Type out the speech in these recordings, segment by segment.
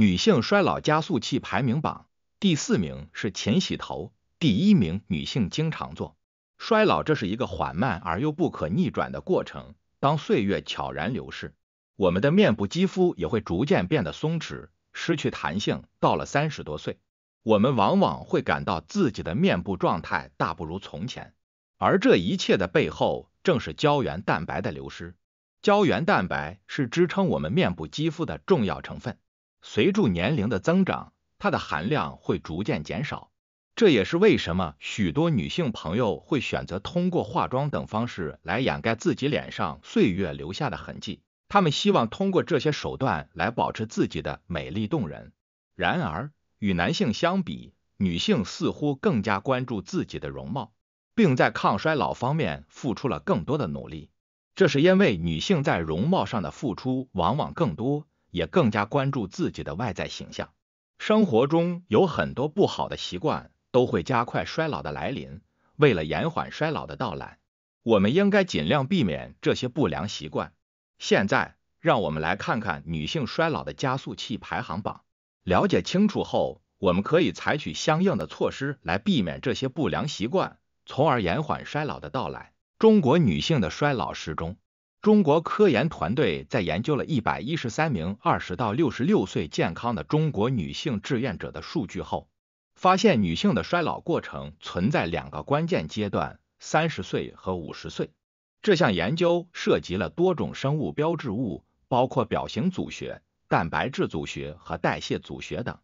女性衰老加速器排名榜第四名是勤洗头，第一名女性经常做衰老。这是一个缓慢而又不可逆转的过程。当岁月悄然流逝，我们的面部肌肤也会逐渐变得松弛，失去弹性。到了三十多岁，我们往往会感到自己的面部状态大不如从前，而这一切的背后正是胶原蛋白的流失。胶原蛋白是支撑我们面部肌肤的重要成分。随着年龄的增长，它的含量会逐渐减少。这也是为什么许多女性朋友会选择通过化妆等方式来掩盖自己脸上岁月留下的痕迹。她们希望通过这些手段来保持自己的美丽动人。然而，与男性相比，女性似乎更加关注自己的容貌，并在抗衰老方面付出了更多的努力。这是因为女性在容貌上的付出往往更多。也更加关注自己的外在形象。生活中有很多不好的习惯都会加快衰老的来临。为了延缓衰老的到来，我们应该尽量避免这些不良习惯。现在，让我们来看看女性衰老的加速器排行榜。了解清楚后，我们可以采取相应的措施来避免这些不良习惯，从而延缓衰老的到来。中国女性的衰老时钟。中国科研团队在研究了一百一十三名二十到六十六岁健康的中国女性志愿者的数据后，发现女性的衰老过程存在两个关键阶段：三十岁和五十岁。这项研究涉及了多种生物标志物，包括表型组学、蛋白质组学和代谢组学等，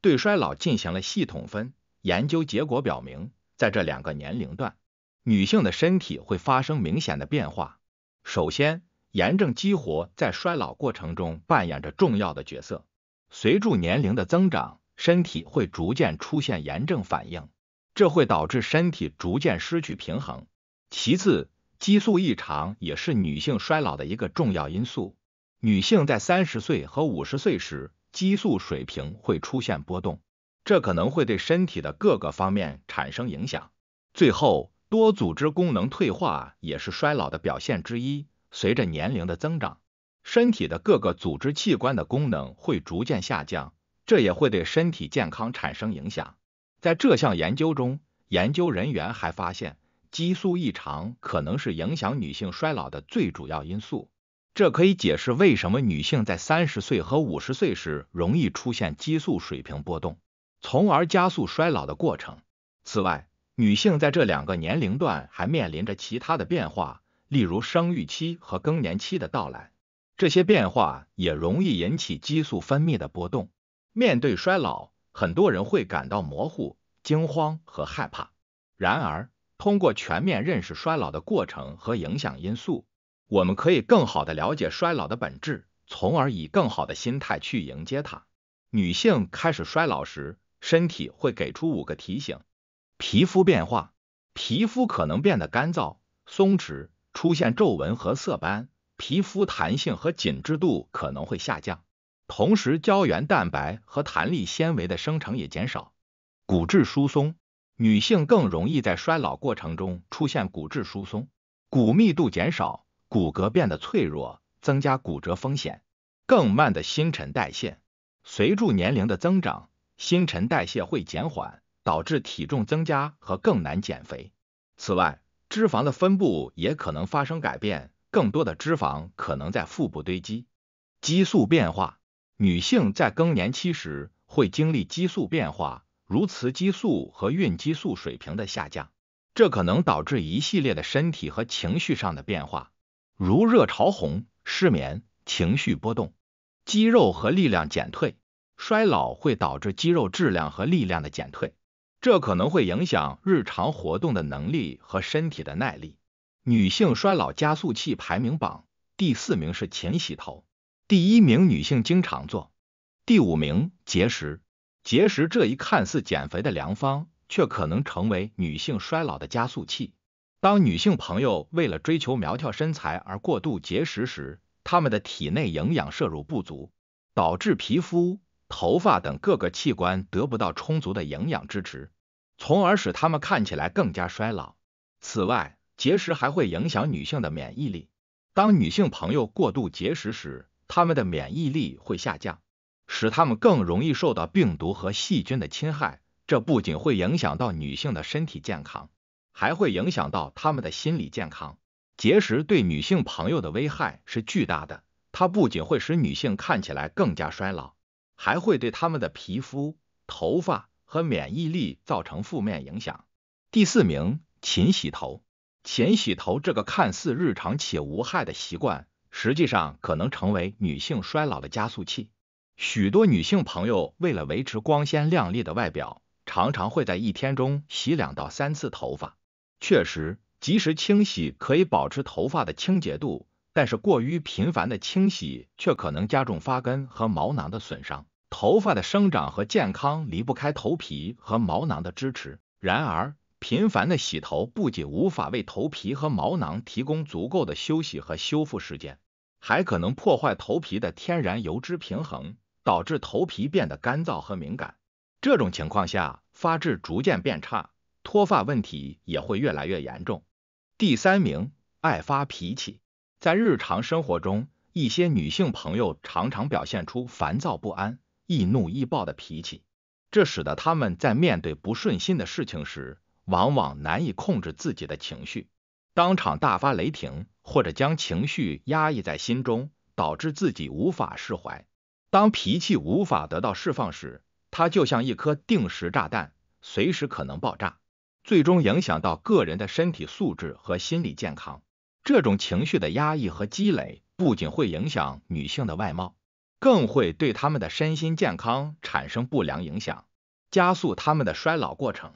对衰老进行了系统分。研究结果表明，在这两个年龄段，女性的身体会发生明显的变化。首先，炎症激活在衰老过程中扮演着重要的角色。随着年龄的增长，身体会逐渐出现炎症反应，这会导致身体逐渐失去平衡。其次，激素异常也是女性衰老的一个重要因素。女性在三十岁和五十岁时，激素水平会出现波动，这可能会对身体的各个方面产生影响。最后，多组织功能退化也是衰老的表现之一。随着年龄的增长，身体的各个组织器官的功能会逐渐下降，这也会对身体健康产生影响。在这项研究中，研究人员还发现，激素异常可能是影响女性衰老的最主要因素。这可以解释为什么女性在三十岁和五十岁时容易出现激素水平波动，从而加速衰老的过程。此外，女性在这两个年龄段还面临着其他的变化，例如生育期和更年期的到来。这些变化也容易引起激素分泌的波动。面对衰老，很多人会感到模糊、惊慌和害怕。然而，通过全面认识衰老的过程和影响因素，我们可以更好的了解衰老的本质，从而以更好的心态去迎接它。女性开始衰老时，身体会给出五个提醒。皮肤变化，皮肤可能变得干燥、松弛，出现皱纹和色斑，皮肤弹性和紧致度可能会下降。同时，胶原蛋白和弹力纤维的生成也减少。骨质疏松，女性更容易在衰老过程中出现骨质疏松，骨密度减少，骨骼变得脆弱，增加骨折风险。更慢的新陈代谢，随着年龄的增长，新陈代谢会减缓。导致体重增加和更难减肥。此外，脂肪的分布也可能发生改变，更多的脂肪可能在腹部堆积。激素变化，女性在更年期时会经历激素变化，如雌激素和孕激素水平的下降，这可能导致一系列的身体和情绪上的变化，如热潮红、失眠、情绪波动、肌肉和力量减退。衰老会导致肌肉质量和力量的减退。这可能会影响日常活动的能力和身体的耐力。女性衰老加速器排名榜第四名是勤洗头，第一名女性经常做，第五名节食。节食这一看似减肥的良方，却可能成为女性衰老的加速器。当女性朋友为了追求苗条身材而过度节食时，她们的体内营养摄入不足，导致皮肤。头发等各个器官得不到充足的营养支持，从而使他们看起来更加衰老。此外，节食还会影响女性的免疫力。当女性朋友过度节食时，她们的免疫力会下降，使她们更容易受到病毒和细菌的侵害。这不仅会影响到女性的身体健康，还会影响到她们的心理健康。节食对女性朋友的危害是巨大的，它不仅会使女性看起来更加衰老。还会对他们的皮肤、头发和免疫力造成负面影响。第四名，勤洗头。勤洗头这个看似日常且无害的习惯，实际上可能成为女性衰老的加速器。许多女性朋友为了维持光鲜亮丽的外表，常常会在一天中洗两到三次头发。确实，及时清洗可以保持头发的清洁度，但是过于频繁的清洗却可能加重发根和毛囊的损伤。头发的生长和健康离不开头皮和毛囊的支持。然而，频繁的洗头不仅无法为头皮和毛囊提供足够的休息和修复时间，还可能破坏头皮的天然油脂平衡，导致头皮变得干燥和敏感。这种情况下，发质逐渐变差，脱发问题也会越来越严重。第三名，爱发脾气。在日常生活中，一些女性朋友常常表现出烦躁不安。易怒易暴的脾气，这使得他们在面对不顺心的事情时，往往难以控制自己的情绪，当场大发雷霆，或者将情绪压抑在心中，导致自己无法释怀。当脾气无法得到释放时，它就像一颗定时炸弹，随时可能爆炸，最终影响到个人的身体素质和心理健康。这种情绪的压抑和积累，不仅会影响女性的外貌。更会对他们的身心健康产生不良影响，加速他们的衰老过程。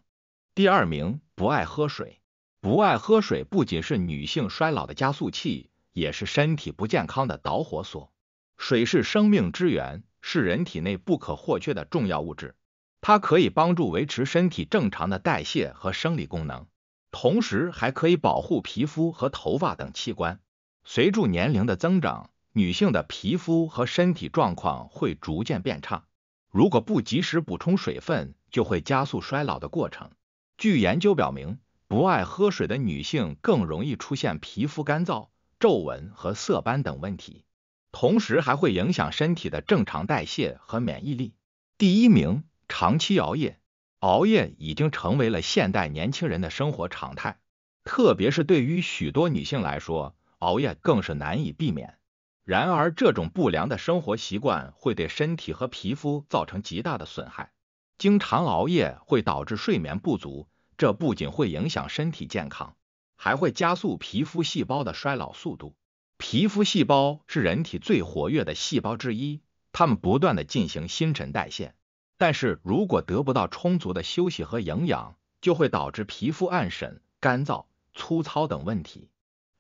第二名不爱喝水，不爱喝水不仅是女性衰老的加速器，也是身体不健康的导火索。水是生命之源，是人体内不可或缺的重要物质，它可以帮助维持身体正常的代谢和生理功能，同时还可以保护皮肤和头发等器官。随着年龄的增长。女性的皮肤和身体状况会逐渐变差，如果不及时补充水分，就会加速衰老的过程。据研究表明，不爱喝水的女性更容易出现皮肤干燥、皱纹和色斑等问题，同时还会影响身体的正常代谢和免疫力。第一名，长期熬夜，熬夜已经成为了现代年轻人的生活常态，特别是对于许多女性来说，熬夜更是难以避免。然而，这种不良的生活习惯会对身体和皮肤造成极大的损害。经常熬夜会导致睡眠不足，这不仅会影响身体健康，还会加速皮肤细胞的衰老速度。皮肤细胞是人体最活跃的细胞之一，它们不断的进行新陈代谢。但是如果得不到充足的休息和营养，就会导致皮肤暗沉、干燥、粗糙等问题。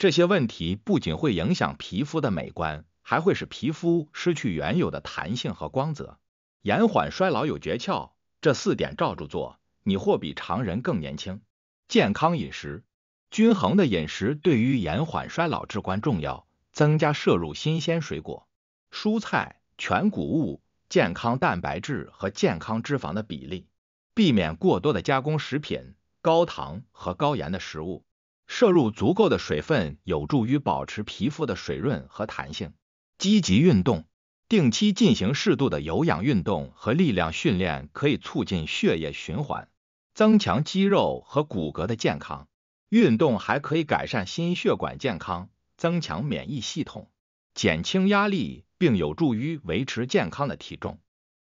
这些问题不仅会影响皮肤的美观，还会使皮肤失去原有的弹性和光泽，延缓衰老有诀窍，这四点照住做，你或比常人更年轻。健康饮食，均衡的饮食对于延缓衰老至关重要。增加摄入新鲜水果、蔬菜、全谷物、健康蛋白质和健康脂肪的比例，避免过多的加工食品、高糖和高盐的食物。摄入足够的水分有助于保持皮肤的水润和弹性。积极运动，定期进行适度的有氧运动和力量训练，可以促进血液循环，增强肌肉和骨骼的健康。运动还可以改善心血管健康，增强免疫系统，减轻压力，并有助于维持健康的体重。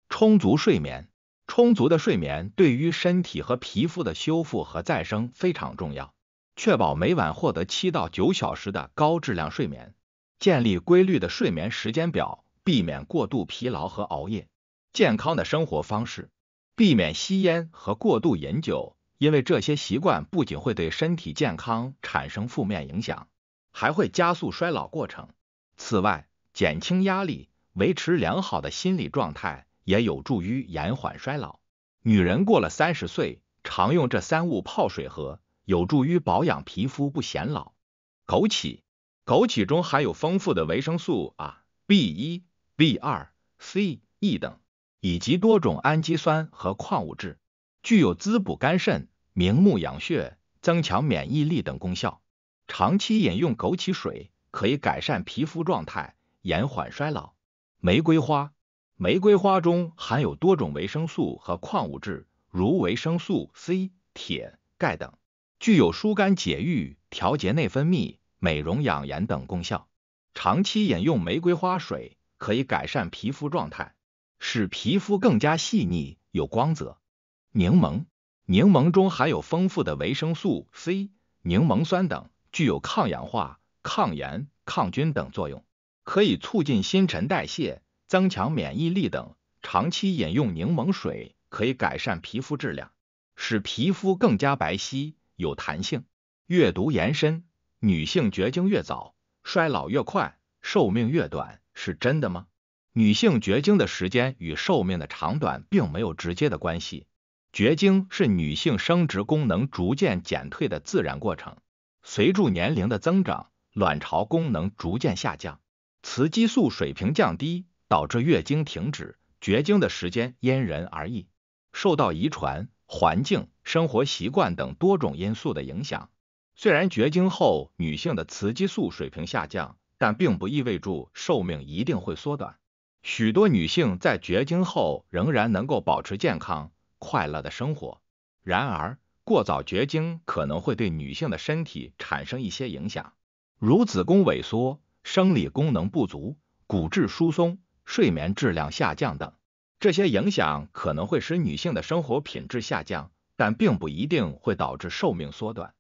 充足睡眠，充足的睡眠对于身体和皮肤的修复和再生非常重要。确保每晚获得七到九小时的高质量睡眠，建立规律的睡眠时间表，避免过度疲劳和熬夜。健康的生活方式，避免吸烟和过度饮酒，因为这些习惯不仅会对身体健康产生负面影响，还会加速衰老过程。此外，减轻压力，维持良好的心理状态，也有助于延缓衰老。女人过了三十岁，常用这三物泡水喝。有助于保养皮肤不显老。枸杞，枸杞中含有丰富的维生素啊，B 一、B 二、C、E 等，以及多种氨基酸和矿物质，具有滋补肝肾、明目养血、增强免疫力等功效。长期饮用枸杞水可以改善皮肤状态，延缓衰老。玫瑰花，玫瑰花中含有多种维生素和矿物质，如维生素 C、铁、钙等。具有疏肝解郁、调节内分泌、美容养颜等功效。长期饮用玫瑰花水可以改善皮肤状态，使皮肤更加细腻、有光泽。柠檬，柠檬中含有丰富的维生素 C、柠檬酸等，具有抗氧化、抗炎、抗菌等作用，可以促进新陈代谢、增强免疫力等。长期饮用柠檬水可以改善皮肤质量，使皮肤更加白皙。有弹性，阅读延伸。女性绝经越早，衰老越快，寿命越短，是真的吗？女性绝经的时间与寿命的长短并没有直接的关系。绝经是女性生殖功能逐渐减退的自然过程，随住年龄的增长，卵巢功能逐渐下降，雌激素水平降低，导致月经停止。绝经的时间因人而异，受到遗传。环境、生活习惯等多种因素的影响。虽然绝经后女性的雌激素水平下降，但并不意味着寿命一定会缩短。许多女性在绝经后仍然能够保持健康、快乐的生活。然而，过早绝经可能会对女性的身体产生一些影响，如子宫萎缩、生理功能不足、骨质疏松、睡眠质量下降等。这些影响可能会使女性的生活品质下降，但并不一定会导致寿命缩短。